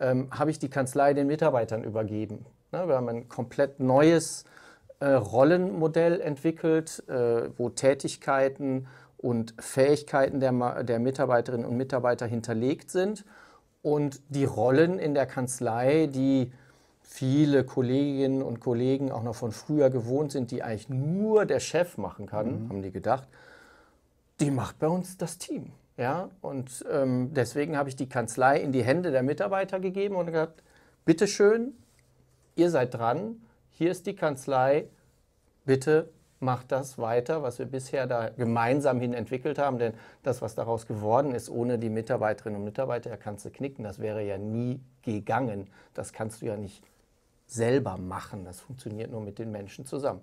ähm, habe ich die Kanzlei den Mitarbeitern übergeben. Ne? Wir haben ein komplett neues äh, Rollenmodell entwickelt, äh, wo Tätigkeiten und Fähigkeiten der, der Mitarbeiterinnen und Mitarbeiter hinterlegt sind. Und die Rollen in der Kanzlei, die viele Kolleginnen und Kollegen auch noch von früher gewohnt sind, die eigentlich nur der Chef machen kann, mhm. haben die gedacht, die macht bei uns das Team. Ja, und ähm, deswegen habe ich die Kanzlei in die Hände der Mitarbeiter gegeben und gesagt, bitteschön, ihr seid dran, hier ist die Kanzlei, bitte macht das weiter, was wir bisher da gemeinsam hin entwickelt haben, denn das, was daraus geworden ist, ohne die Mitarbeiterinnen und Mitarbeiter, da kannst du knicken, das wäre ja nie gegangen, das kannst du ja nicht selber machen, das funktioniert nur mit den Menschen zusammen.